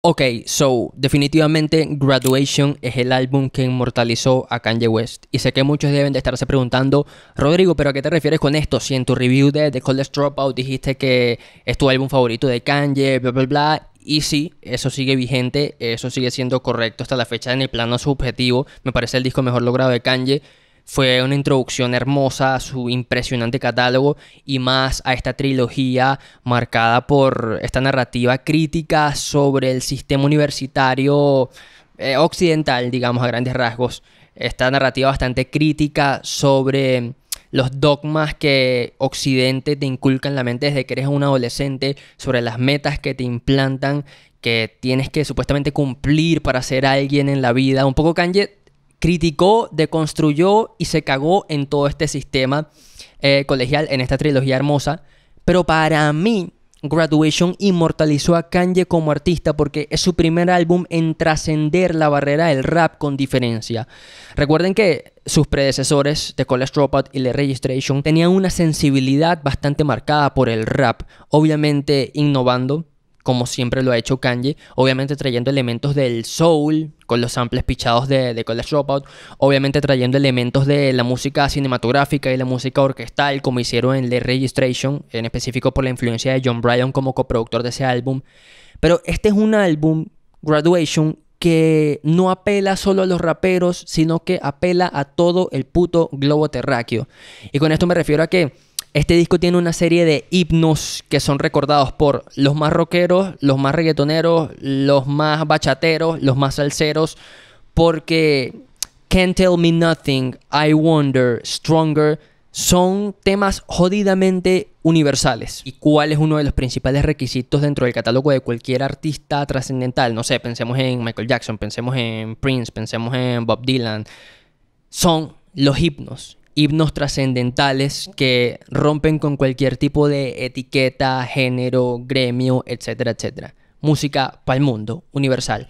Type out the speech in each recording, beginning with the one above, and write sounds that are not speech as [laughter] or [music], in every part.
Ok, so, definitivamente Graduation es el álbum que inmortalizó a Kanye West. Y sé que muchos deben de estarse preguntando, Rodrigo, ¿pero a qué te refieres con esto? Si en tu review de The College Dropout dijiste que es tu álbum favorito de Kanye, bla, bla, bla. Y sí, eso sigue vigente, eso sigue siendo correcto hasta la fecha en el plano subjetivo. Me parece el disco mejor logrado de Kanye. Fue una introducción hermosa a su impresionante catálogo y más a esta trilogía marcada por esta narrativa crítica sobre el sistema universitario eh, occidental, digamos a grandes rasgos. Esta narrativa bastante crítica sobre los dogmas que Occidente te inculca en la mente desde que eres un adolescente, sobre las metas que te implantan, que tienes que supuestamente cumplir para ser alguien en la vida. Un poco Kanye criticó, deconstruyó y se cagó en todo este sistema eh, colegial, en esta trilogía hermosa. Pero para mí, Graduation inmortalizó a Kanye como artista porque es su primer álbum en trascender la barrera del rap con diferencia. Recuerden que sus predecesores, The College Dropout y The Registration, tenían una sensibilidad bastante marcada por el rap, obviamente innovando como siempre lo ha hecho Kanye, obviamente trayendo elementos del soul, con los samples pichados de, de College Dropout, obviamente trayendo elementos de la música cinematográfica y la música orquestal, como hicieron en The Registration, en específico por la influencia de John Bryan como coproductor de ese álbum. Pero este es un álbum, Graduation, que no apela solo a los raperos, sino que apela a todo el puto globo terráqueo. Y con esto me refiero a que este disco tiene una serie de himnos que son recordados por los más rockeros, los más reggaetoneros, los más bachateros, los más salseros, porque Can't Tell Me Nothing, I Wonder, Stronger son temas jodidamente universales. ¿Y cuál es uno de los principales requisitos dentro del catálogo de cualquier artista trascendental? No sé, pensemos en Michael Jackson, pensemos en Prince, pensemos en Bob Dylan. Son los himnos himnos trascendentales que rompen con cualquier tipo de etiqueta, género, gremio, etcétera, etcétera. Música para el mundo, universal.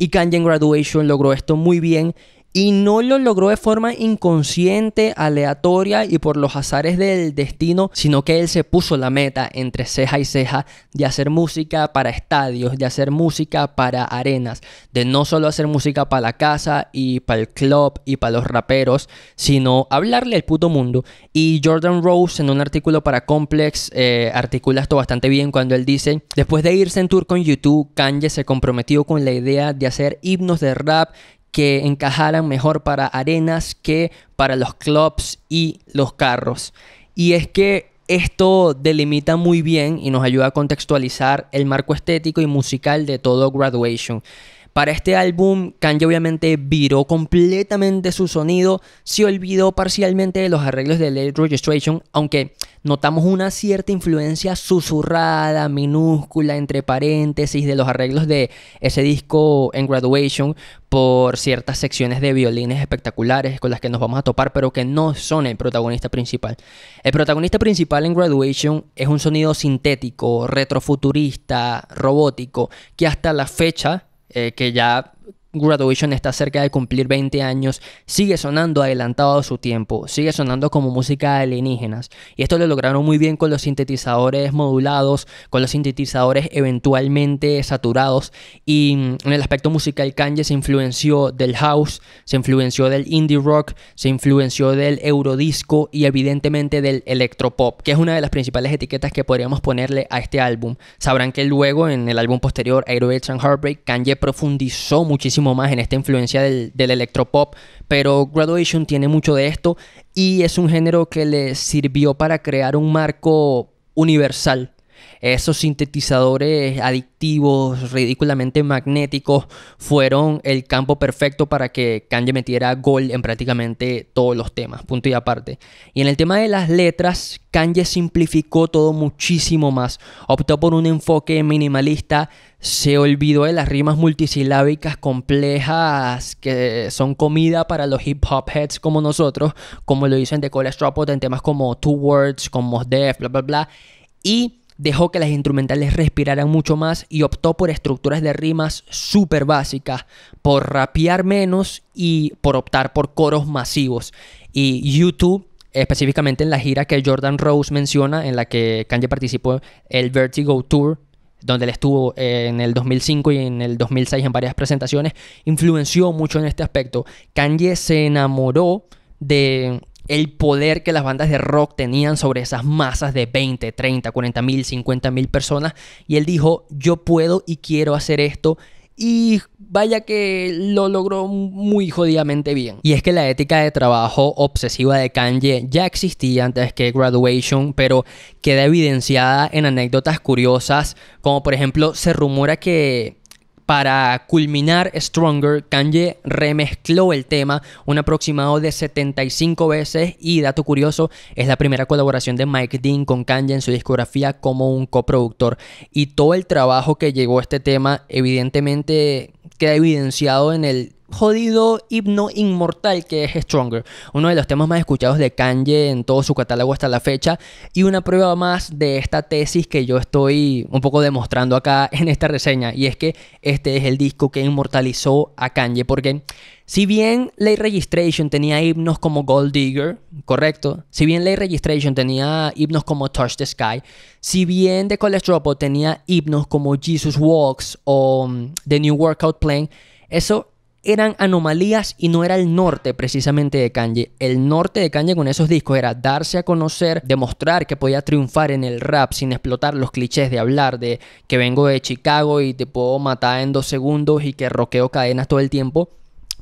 Y Kanye Graduation logró esto muy bien y no lo logró de forma inconsciente, aleatoria y por los azares del destino, sino que él se puso la meta entre ceja y ceja de hacer música para estadios, de hacer música para arenas, de no solo hacer música para la casa y para el club y para los raperos, sino hablarle al puto mundo. Y Jordan Rose en un artículo para Complex eh, articula esto bastante bien cuando él dice, después de irse en tour con YouTube, Kanye se comprometió con la idea de hacer himnos de rap que encajaran mejor para arenas que para los clubs y los carros. Y es que esto delimita muy bien y nos ayuda a contextualizar el marco estético y musical de todo Graduation. Para este álbum, Kanye obviamente viró completamente su sonido, se olvidó parcialmente de los arreglos de Late Registration, aunque notamos una cierta influencia susurrada, minúscula, entre paréntesis, de los arreglos de ese disco en Graduation por ciertas secciones de violines espectaculares con las que nos vamos a topar, pero que no son el protagonista principal. El protagonista principal en Graduation es un sonido sintético, retrofuturista, robótico, que hasta la fecha eh, que ya Graduation está cerca de cumplir 20 años, sigue sonando adelantado a su tiempo, sigue sonando como música alienígenas. Y esto lo lograron muy bien con los sintetizadores modulados, con los sintetizadores eventualmente saturados. Y mm, en el aspecto musical, Kanye se influenció del house, se influenció del indie rock, se influenció del eurodisco y evidentemente del electropop, que es una de las principales etiquetas que podríamos ponerle a este álbum. Sabrán que luego, en el álbum posterior, Aero and Heartbreak, Kanye profundizó muchísimo más en esta influencia del, del electropop, pero Graduation tiene mucho de esto y es un género que le sirvió para crear un marco universal esos sintetizadores adictivos, ridículamente magnéticos, fueron el campo perfecto para que Kanye metiera gol en prácticamente todos los temas, punto y aparte. Y en el tema de las letras, Kanye simplificó todo muchísimo más, optó por un enfoque minimalista, se olvidó de las rimas multisilábicas complejas que son comida para los hip hop heads como nosotros, como lo dicen de Cole Stropoth en temas como Two Words, como Death, bla, bla, bla. Y dejó que las instrumentales respiraran mucho más y optó por estructuras de rimas súper básicas, por rapear menos y por optar por coros masivos. Y YouTube específicamente en la gira que Jordan Rose menciona, en la que Kanye participó, el Vertigo Tour, donde él estuvo en el 2005 y en el 2006 en varias presentaciones, influenció mucho en este aspecto. Kanye se enamoró de el poder que las bandas de rock tenían sobre esas masas de 20, 30, 40 mil, 50 mil personas. Y él dijo, yo puedo y quiero hacer esto. Y vaya que lo logró muy jodidamente bien. Y es que la ética de trabajo obsesiva de Kanye ya existía antes que Graduation, pero queda evidenciada en anécdotas curiosas, como por ejemplo se rumora que para culminar Stronger, Kanye remezcló el tema un aproximado de 75 veces y dato curioso, es la primera colaboración de Mike Dean con Kanye en su discografía como un coproductor y todo el trabajo que llegó a este tema evidentemente queda evidenciado en el jodido himno inmortal que es Stronger, uno de los temas más escuchados de Kanye en todo su catálogo hasta la fecha y una prueba más de esta tesis que yo estoy un poco demostrando acá [laughs] en esta reseña y es que este es el disco que inmortalizó a Kanye porque si bien Late Registration tenía himnos como Gold Digger, correcto, si bien Late Registration tenía himnos como Touch the Sky, si bien The College tenía himnos como Jesus Walks o mm, The New Workout Plan, eso eran anomalías y no era el norte precisamente de Kanye. El norte de Kanye con esos discos era darse a conocer, demostrar que podía triunfar en el rap sin explotar los clichés de hablar de que vengo de Chicago y te puedo matar en dos segundos y que roqueo cadenas todo el tiempo.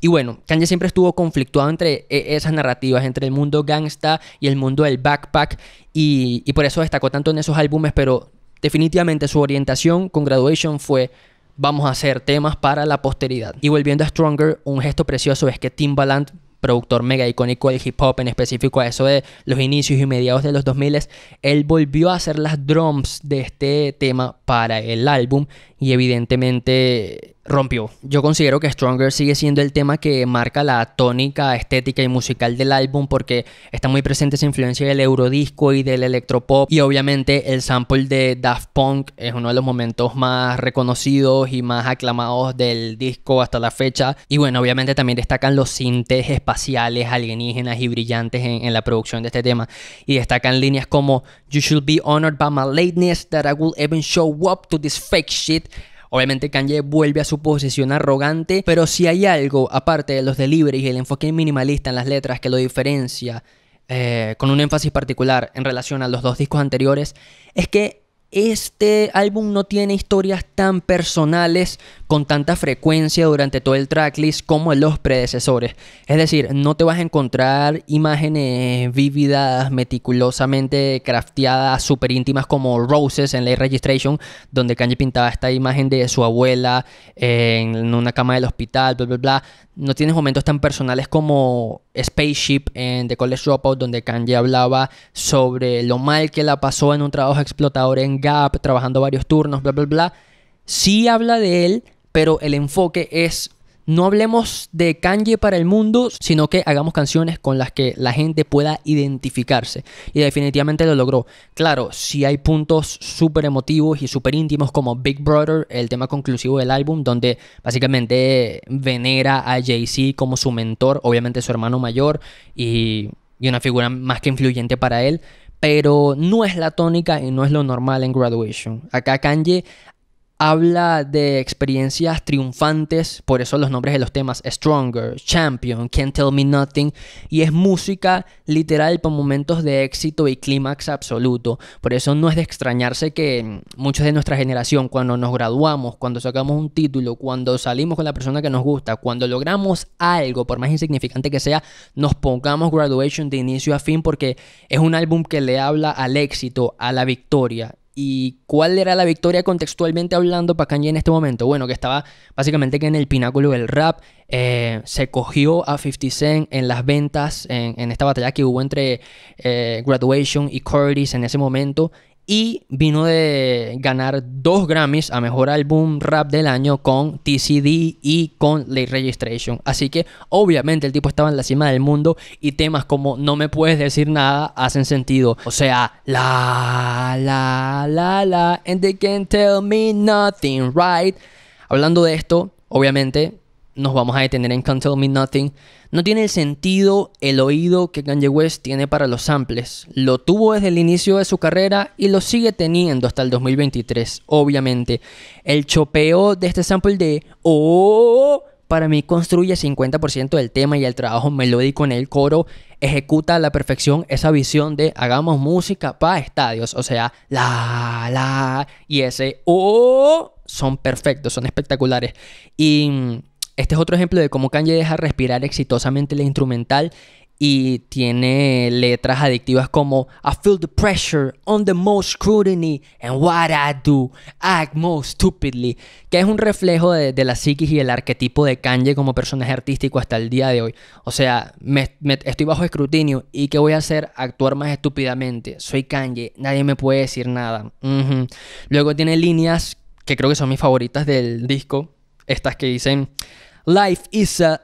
Y bueno, Kanye siempre estuvo conflictuado entre e-, esas narrativas, entre el mundo gangsta y el mundo del backpack, y, y por eso destacó tanto en esos álbumes, pero definitivamente su orientación con Graduation fue vamos a hacer temas para la posteridad. Y volviendo a Stronger, un gesto precioso es que Timbaland productor mega icónico del hip hop, en específico a eso de los inicios y mediados de los 2000, él volvió a hacer las drums de este tema para el álbum y evidentemente rompió. Yo considero que Stronger sigue siendo el tema que marca la tónica estética y musical del álbum porque está muy presente esa influencia del eurodisco y del electropop y obviamente el sample de Daft Punk es uno de los momentos más reconocidos y más aclamados del disco hasta la fecha y bueno obviamente también destacan los sintes espaciales alienígenas y brillantes en, la producción de este tema y destacan líneas como You should be honored by my lateness that I will even show up to this fake shit Obviamente Kanye vuelve a su posición arrogante, pero si hay algo, aparte de los deliveries y el enfoque minimalista en las letras que lo diferencia, eh, con un énfasis particular en relación a los dos discos anteriores, es que este álbum no tiene historias tan personales con tanta frecuencia durante todo el tracklist como en los predecesores. Es decir, no te vas a encontrar imágenes vívidas, meticulosamente crafteadas, súper íntimas como Roses en la Registration, donde Kanye pintaba esta imagen de su abuela en una cama del hospital, bla, bla, bla. No tienes momentos tan personales como Spaceship en The College Dropout, donde Kanye hablaba sobre lo mal que la pasó en un trabajo explotador en Gap, trabajando varios turnos, bla, bla, bla. Sí habla de él, pero el enfoque es no hablemos de Kanye para el mundo, sino que hagamos canciones con las que la gente pueda identificarse. Y definitivamente lo logró. Claro, si sí hay puntos súper emotivos y súper íntimos como Big Brother, el tema conclusivo del álbum, donde básicamente venera a Jay-Z como su mentor, obviamente su hermano mayor y, y una figura más que influyente para él pero no es la tónica y no es lo normal en Graduation. Acá Kanye habla de experiencias triunfantes, por eso los nombres de los temas, Stronger, Champion, Can't Tell Me Nothing, y es música literal para momentos de éxito y clímax absoluto. Por eso no es de extrañarse que muchos de nuestra generación, cuando nos graduamos, cuando sacamos un título, cuando salimos con la persona que nos gusta, cuando logramos algo, por más insignificante que sea, nos pongamos graduation de inicio a fin porque es un álbum que le habla al éxito, a la victoria ¿Y cuál era la victoria contextualmente hablando para Kanye en este momento? Bueno, que estaba básicamente que en el pináculo del rap. Eh, se cogió a 50 Cent en las ventas, en, esta batalla que hubo entre eh, Graduation y Curtis en ese momento y vino de ganar dos Grammys a Mejor Álbum Rap del Año con TCD y con Late Registration. Así que obviamente el tipo estaba en la cima del mundo y temas como No me puedes decir nada hacen sentido. O sea, la, la, la, la, and they can't tell me nothing, right? Hablando de esto, obviamente nos vamos a detener en Can't Tell Me Nothing. No tiene el sentido, el oído que Kanye West tiene para los samples. Lo tuvo desde el inicio de su carrera y lo sigue teniendo hasta el 2023, obviamente. El chopeo de este sample de Oh para mí construye 50% del tema y el trabajo melódico en el coro ejecuta a la perfección esa visión de hagamos música para estadios, o sea, la, la y ese o, oh, son perfectos, son espectaculares. Y mm, este es otro ejemplo de cómo Kanye deja respirar exitosamente la instrumental y tiene letras adictivas como I feel the pressure on the most scrutiny and what I do, act most stupidly, que es un reflejo de, la psiquis y el arquetipo de Kanye como personaje artístico hasta el día de hoy. O sea, estoy bajo escrutinio y ¿qué voy a hacer? Actuar más estúpidamente. Soy Kanye, nadie me puede decir nada. Luego tiene líneas que creo que son mis favoritas del disco, estas que dicen... Life is a,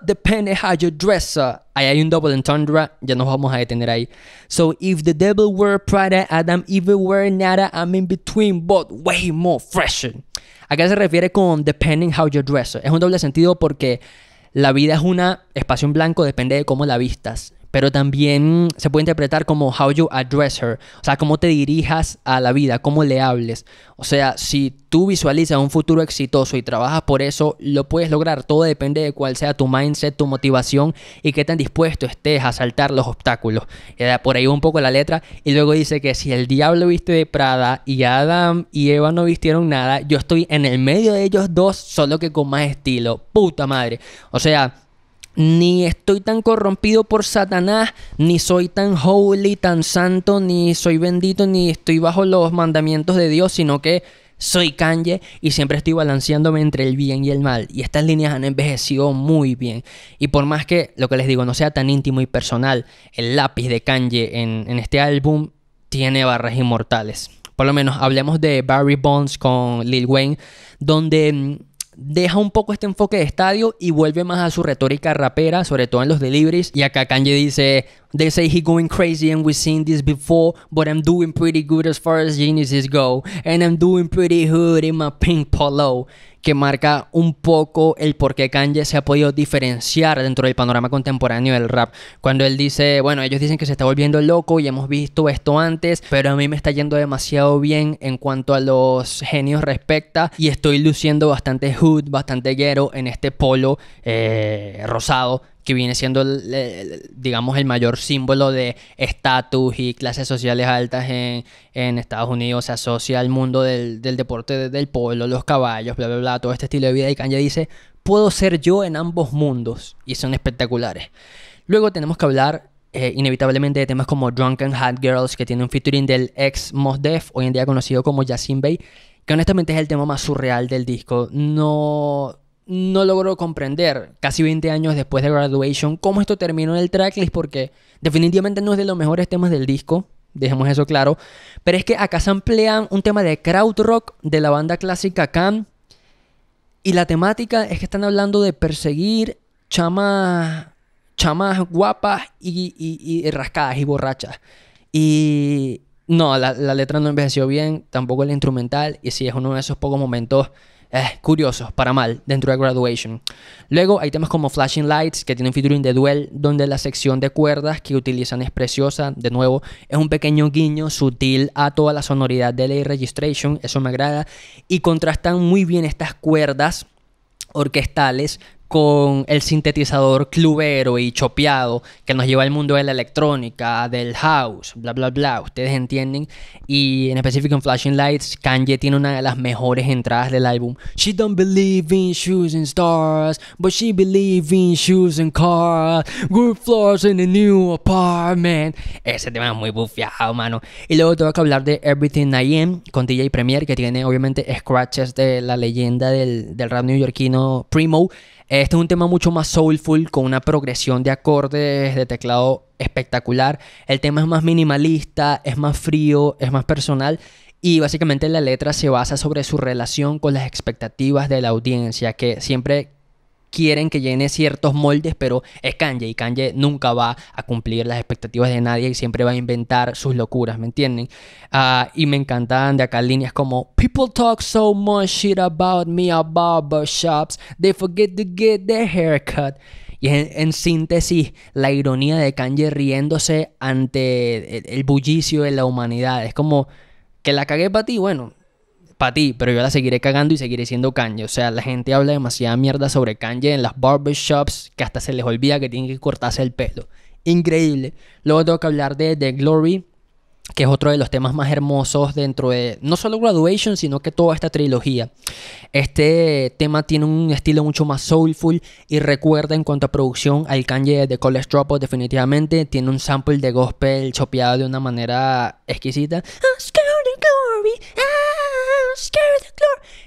depending how you dress. Uh. Ahí hay un doble entendre, ya nos vamos a detener ahí. So, if the devil were Prada, Adam even were nada, I'm in between, but way more fashion. ¿A se refiere con depending how you dress? Es un doble sentido porque la vida es una espacio en blanco, depende de cómo la vistas pero también se puede interpretar como how you address her, o sea, cómo te dirijas a la vida, cómo le hables. O sea, si tú visualizas un futuro exitoso y trabajas por eso, lo puedes lograr. Todo depende de cuál sea tu mindset, tu motivación y qué tan dispuesto estés a saltar los obstáculos. Eh, por ahí un poco la letra y luego dice que si el diablo viste de Prada y Adam y Eva no vistieron nada, yo estoy en el medio de ellos dos, solo que con más estilo. Puta madre. O sea, ni estoy tan corrompido por Satanás, ni soy tan holy, tan santo, ni soy bendito, ni estoy bajo los mandamientos de Dios, sino que soy Kanye y siempre estoy balanceándome entre el bien y el mal. Y estas líneas han envejecido muy bien. Y por más que lo que les digo no sea tan íntimo y personal, el lápiz de Kanye en, en este álbum tiene barras inmortales. Por lo menos hablemos de Barry Bonds con Lil Wayne, donde mm, deja un poco este enfoque de estadio y vuelve más a su retórica rapera, sobre todo en los deliveries. Y acá Kanye dice, They say he going crazy and we've seen this before, but I'm doing pretty good as far as geniuses go, and I'm doing pretty good in my pink polo que marca un poco el por qué Kanye se ha podido diferenciar dentro del panorama contemporáneo del rap. Cuando él dice, bueno, ellos dicen que se está volviendo loco y hemos visto esto antes, pero a mí me está yendo demasiado bien en cuanto a los genios respecta y estoy luciendo bastante hood, bastante guero en este polo eh, rosado que viene siendo, digamos, el mayor símbolo de estatus y clases sociales altas en, Estados Unidos, se asocia al mundo del, deporte del pueblo, los caballos, bla, bla, bla, todo este estilo de vida. Y Kanye dice, puedo ser yo en ambos mundos y son espectaculares. Luego tenemos que hablar eh, inevitablemente de temas como Drunken Hat Girls, que tiene un featuring del ex Mos Def, hoy en día conocido como Yasin Bey, que honestamente es el tema más surreal del disco. No no logro comprender, casi 20 años después de Graduation, cómo esto terminó en el tracklist, porque definitivamente no es de los mejores temas del disco, dejemos eso claro. Pero es que acá se emplean un tema de rock de la banda clásica Cam. Y la temática es que están hablando de perseguir chamas, chamas guapas y, rascadas y borrachas. Y no, la, letra no envejeció bien, tampoco el instrumental. Y si es uno de esos pocos momentos eh, curiosos para mal dentro de Graduation. Luego hay temas como Flashing Lights, que tienen featuring de Duel, donde la sección de cuerdas que utilizan es preciosa. De nuevo, es un pequeño guiño sutil a toda la sonoridad de la Registration, eso me agrada. Y contrastan muy bien estas cuerdas orquestales con el sintetizador clubero y chopeado que nos lleva al mundo de la electrónica, del house, bla, bla, bla, ustedes entienden. Y en específico en Flashing Lights, Kanye tiene una de las mejores entradas del álbum. She don't believe in shoes and stars, but she believe in shoes and cars, good floors in a new apartment. Ese tema es muy bufiado, mano. Y luego tengo que hablar de Everything I Am con DJ Premier, que tiene obviamente scratches de la leyenda del, del rap neoyorquino Primo. Este es un tema mucho más soulful, con una progresión de acordes de teclado espectacular. El tema es más minimalista, es más frío, es más personal. Y básicamente la letra se basa sobre su relación con las expectativas de la audiencia, que siempre quieren que llene ciertos moldes, pero es Kanye y Kanye nunca va a cumplir las expectativas de nadie y siempre va a inventar sus locuras, ¿me entienden? Ah, y me encantaban de acá líneas como People talk so much shit about me at barbershops, they forget to get their haircut. Y en, síntesis, la ironía de Kanye riéndose ante el bullicio de la humanidad. Es como que la cagué para ti, bueno, para ti, pero yo la seguiré cagando y seguiré siendo Kanye. O sea, la gente habla demasiada mierda sobre Kanye en las barbershops que hasta se les olvida que tienen que cortarse el pelo. Increíble. Luego tengo que hablar de The Glory, que es otro de los temas más hermosos dentro de no solo Graduation, sino que toda esta trilogía. Este tema tiene un estilo mucho más soulful y recuerda en cuanto a producción al Kanye de College Dropout definitivamente. Tiene un sample de gospel chopeado de una manera exquisita.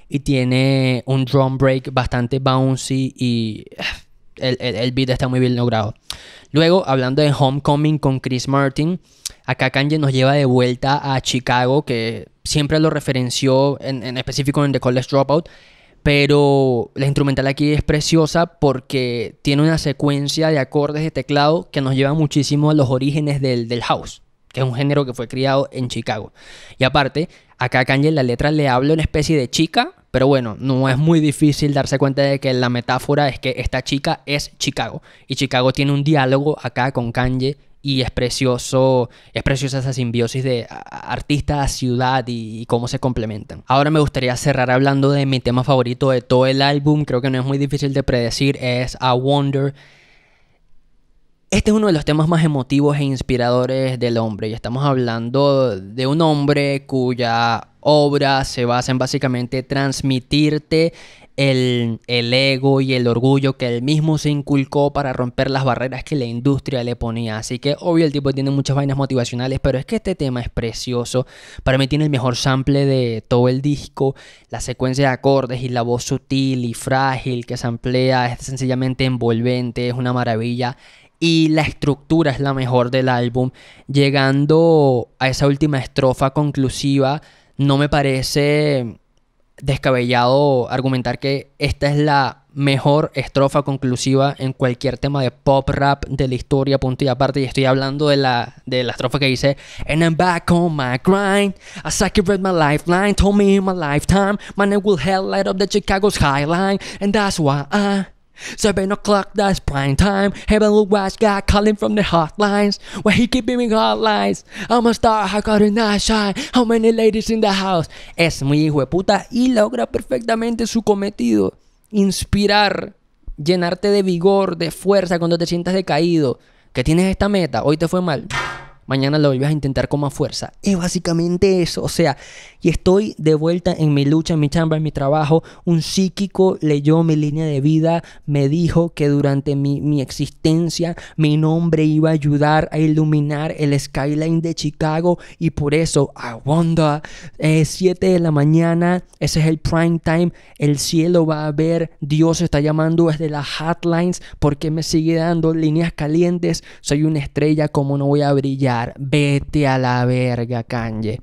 Y tiene un drum break bastante bouncy y eh, el, el, beat está muy bien logrado. Luego, hablando de Homecoming con Chris Martin, acá Kanye nos lleva de vuelta a Chicago, que siempre lo referenció en, específico en The College Dropout. Pero la instrumental aquí es preciosa porque tiene una secuencia de acordes de teclado que nos lleva muchísimo a los orígenes del, del house que es un género que fue criado en Chicago. Y aparte, Acá a Kanye en la letra le habla una especie de chica, pero bueno, no es muy difícil darse cuenta de que la metáfora es que esta chica es Chicago. Y Chicago tiene un diálogo acá con Kanye y es precioso, es preciosa esa simbiosis de artista ciudad y, cómo se complementan. Ahora me gustaría cerrar hablando de mi tema favorito de todo el álbum, creo que no es muy difícil de predecir, es A Wonder. Este es uno de los temas más emotivos e inspiradores del hombre y estamos hablando de un hombre cuya obra se basa en básicamente transmitirte el, ego y el orgullo que él mismo se inculcó para romper las barreras que la industria le ponía. Así que obvio el tipo tiene muchas vainas motivacionales, pero es que este tema es precioso. Para mí tiene el mejor sample de todo el disco, la secuencia de acordes y la voz sutil y frágil que se emplea es sencillamente envolvente, es una maravilla y la estructura es la mejor del álbum. Llegando a esa última estrofa conclusiva, no me parece descabellado argumentar que esta es la mejor estrofa conclusiva en cualquier tema de pop rap de la historia, punto y aparte. Y estoy hablando de la, estrofa que dice And I'm back on my grind, I sacrificed my lifeline, told me in my lifetime, my name will hell light up the Chicago's highline, and that's why I... Seven o'clock, that's prime time. Heaven look watch God calling from the hotlines. Why he keep giving hotlines? I'm a star, how got in that shine? How many ladies in the house? Es muy hijo de puta y logra perfectamente su cometido. Inspirar, llenarte de vigor, de fuerza cuando te sientas decaído. Que tienes esta meta, hoy te fue mal mañana lo ibas a intentar con más fuerza. Es básicamente eso, o sea, y estoy de vuelta en mi lucha, en mi chamba, en mi trabajo. Un psíquico leyó mi línea de vida, me dijo que durante mi, existencia mi nombre iba a ayudar a iluminar el skyline de Chicago y por eso, wonder 7 eh, de la mañana, ese es el prime time, el cielo va a ver, Dios está llamando desde las hotlines porque me sigue dando líneas calientes, soy una estrella, como no voy a brillar. Vete a la verga, Kanye.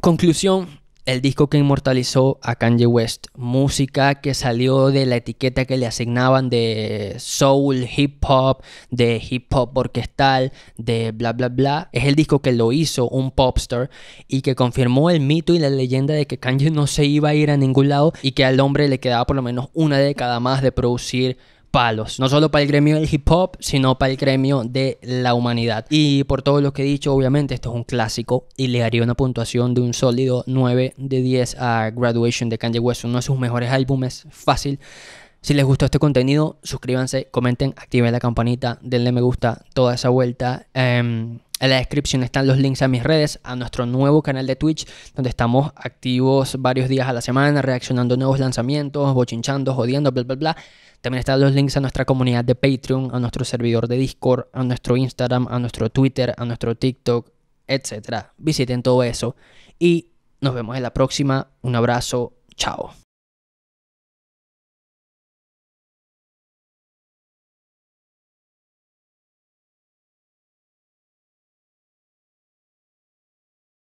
Conclusión. El disco que inmortalizó a Kanye West, música que salió de la etiqueta que le asignaban de soul, hip hop, de hip hop orquestal, de bla bla bla, es el disco que lo hizo un popstar y que confirmó el mito y la leyenda de que Kanye no se iba a ir a ningún lado y que al hombre le quedaba por lo menos una década más de producir palos, no solo para el gremio del hip hop, sino para el gremio de la humanidad. Y por todo lo que he dicho, obviamente esto es un clásico y le haría una puntuación de un sólido 9 de 10 a Graduation de Kanye West, uno de sus mejores álbumes, fácil. Si les gustó este contenido, suscríbanse, comenten, activen la campanita, denle me gusta, toda esa vuelta. Em, en la descripción están los links a mis redes, a nuestro nuevo canal de Twitch, donde estamos activos varios días a la semana, reaccionando nuevos lanzamientos, bochinchando, jodiendo, bla, bla, bla. También están los links a nuestra comunidad de Patreon, a nuestro servidor de Discord, a nuestro Instagram, a nuestro Twitter, a nuestro TikTok, etc. Visiten todo eso y nos vemos en la próxima. Un abrazo, chao.